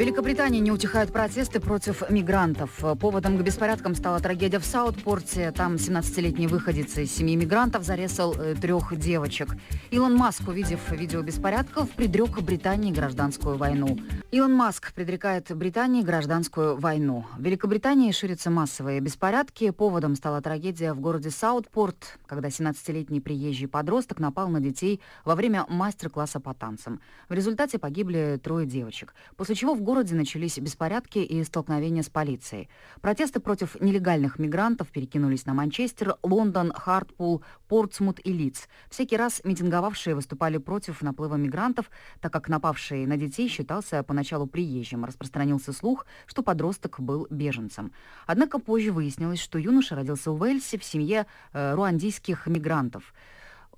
Великобритании не утихают протесты против мигрантов. Поводом к беспорядкам стала трагедия в Саутпорте. Там 17-летний выходец из семьи мигрантов зарезал э, трех девочек. Илон Маск, увидев видео беспорядков, предрек Британии гражданскую войну. Илон Маск предрекает Британии гражданскую войну. В Великобритании ширятся массовые беспорядки. Поводом стала трагедия в городе Саутпорт, когда 17-летний приезжий подросток напал на детей во время мастер-класса по танцам. В результате погибли трое девочек, после чего в городе начались беспорядки и столкновения с полицией. Протесты против нелегальных мигрантов перекинулись на Манчестер, Лондон, Хартпул, Портсмут и Лидс. Всякий раз митинговавшие выступали против наплыва мигрантов, так как напавший на детей считался поначалу приезжим. Распространился слух, что подросток был беженцем. Однако позже выяснилось, что юноша родился в Уэльсе в семье э, руандийских мигрантов.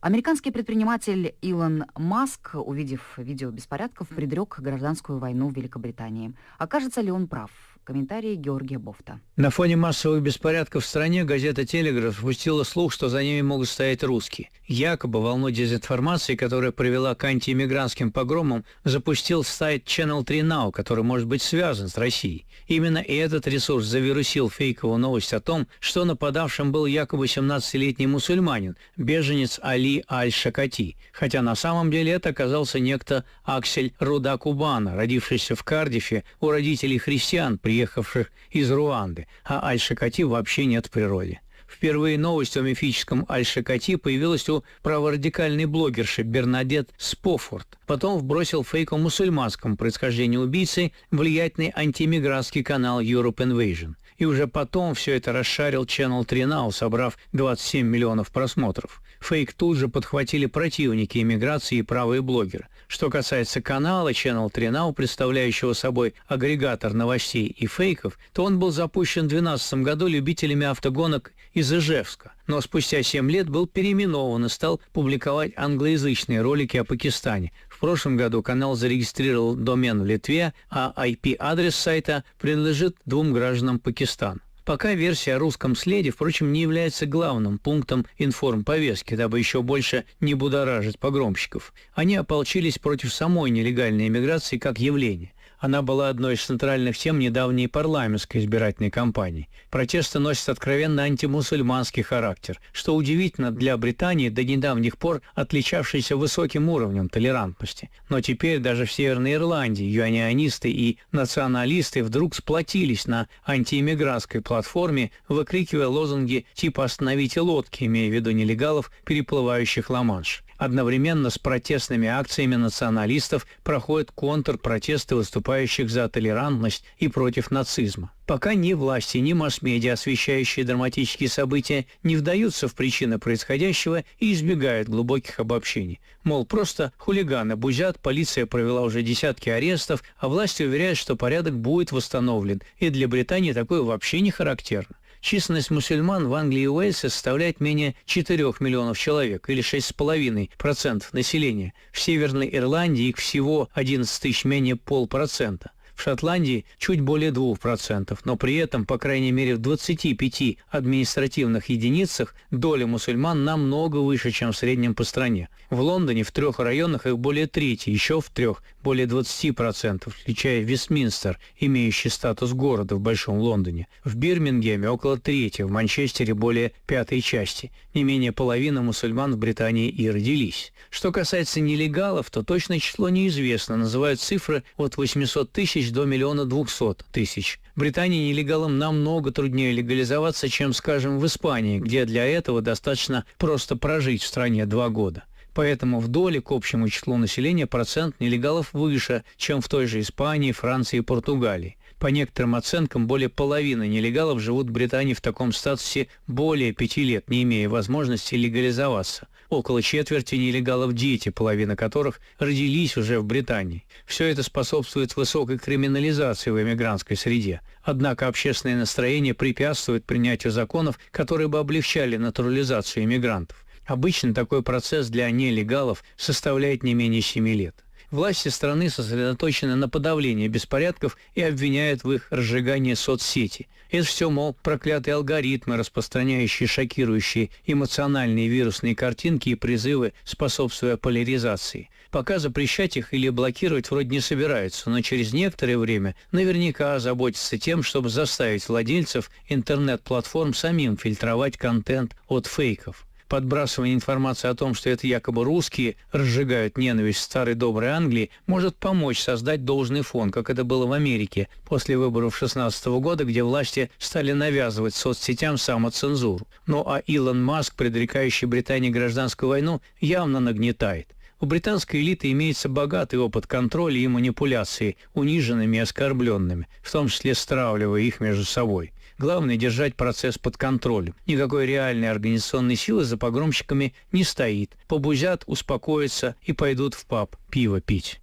Американский предприниматель Илон Маск, увидев видео беспорядков, предрек гражданскую войну в Великобритании. Окажется ли он прав? Комментарии Георгия Бофта. На фоне массовых беспорядков в стране газета «Телеграф» впустила слух, что за ними могут стоять русские. Якобы волну дезинформации, которая привела к антииммигрантским погромам, запустил сайт Channel 3 Now, который может быть связан с Россией. Именно и этот ресурс завирусил фейковую новость о том, что нападавшим был якобы 17-летний мусульманин, беженец Али Аль-Шакати, хотя на самом деле это оказался некто Аксель Рудакубана, родившийся в Кардифе у родителей христиан при приехавших из Руанды, а Аль-Шакати вообще нет в природе. Впервые новость о мифическом Аль-Шакати появилась у праворадикальной блогерши Бернадет Спофорд. Потом вбросил фейк о мусульманском происхождении убийцы влиятельный антимигрантский канал Europe Invasion. И уже потом все это расшарил Channel 3 Now, собрав 27 миллионов просмотров. Фейк тут же подхватили противники иммиграции и правые блогеры. Что касается канала Channel 3 Now, представляющего собой агрегатор новостей и фейков, то он был запущен в 2012 году любителями автогонок из Ижевска, но спустя 7 лет был переименован и стал публиковать англоязычные ролики о Пакистане. В прошлом году канал зарегистрировал домен в Литве, а IP-адрес сайта принадлежит двум гражданам Пакистана. Пока версия о русском следе, впрочем, не является главным пунктом информповестки, дабы еще больше не будоражить погромщиков. Они ополчились против самой нелегальной иммиграции как явления. Она была одной из центральных тем недавней парламентской избирательной кампании. Протесты носят откровенно антимусульманский характер, что удивительно для Британии до недавних пор отличавшейся высоким уровнем толерантности. Но теперь даже в Северной Ирландии юанионисты и националисты вдруг сплотились на антииммигрантской платформе, выкрикивая лозунги типа «Остановите лодки», имея в виду нелегалов, переплывающих Ла-Манш. Одновременно с протестными акциями националистов проходят контрпротесты выступающих за толерантность и против нацизма. Пока ни власти, ни масс-медиа, освещающие драматические события, не вдаются в причины происходящего и избегают глубоких обобщений. Мол, просто хулиганы бузят, полиция провела уже десятки арестов, а власти уверяют, что порядок будет восстановлен, и для Британии такое вообще не характерно. Численность мусульман в Англии и Уэльсе составляет менее 4 миллионов человек, или 6,5% населения. В Северной Ирландии их всего 11 тысяч, менее полпроцента. В Шотландии чуть более 2%, но при этом, по крайней мере, в 25 административных единицах доля мусульман намного выше, чем в среднем по стране. В Лондоне в трех районах их более трети, еще в трех более 20%, включая Вестминстер, имеющий статус города в Большом Лондоне, в Бирмингеме около трети, в Манчестере более пятой части. Не менее половины мусульман в Британии и родились. Что касается нелегалов, то точное число неизвестно, называют цифры от 800 тысяч до миллиона 200 тысяч. Британии нелегалам намного труднее легализоваться, чем, скажем, в Испании, где для этого достаточно просто прожить в стране два года. Поэтому в доле к общему числу населения процент нелегалов выше, чем в той же Испании, Франции и Португалии. По некоторым оценкам, более половины нелегалов живут в Британии в таком статусе более пяти лет, не имея возможности легализоваться. Около четверти нелегалов – дети, половина которых родились уже в Британии. Все это способствует высокой криминализации в эмигрантской среде. Однако общественное настроение препятствует принятию законов, которые бы облегчали натурализацию иммигрантов. Обычно такой процесс для нелегалов составляет не менее 7 лет. Власти страны сосредоточены на подавлении беспорядков и обвиняют в их разжигании соцсети. Это все, мол, проклятые алгоритмы, распространяющие шокирующие эмоциональные вирусные картинки и призывы, способствуя поляризации. Пока запрещать их или блокировать вроде не собираются, но через некоторое время наверняка озаботятся тем, чтобы заставить владельцев интернет-платформ самим фильтровать контент от фейков подбрасывание информации о том, что это якобы русские разжигают ненависть старой доброй Англии, может помочь создать должный фон, как это было в Америке после выборов 2016 года, где власти стали навязывать соцсетям самоцензуру. Ну а Илон Маск, предрекающий Британии гражданскую войну, явно нагнетает. У британской элиты имеется богатый опыт контроля и манипуляции униженными и оскорбленными, в том числе стравливая их между собой. Главное – держать процесс под контролем. Никакой реальной организационной силы за погромщиками не стоит. Побузят, успокоятся и пойдут в паб пиво пить.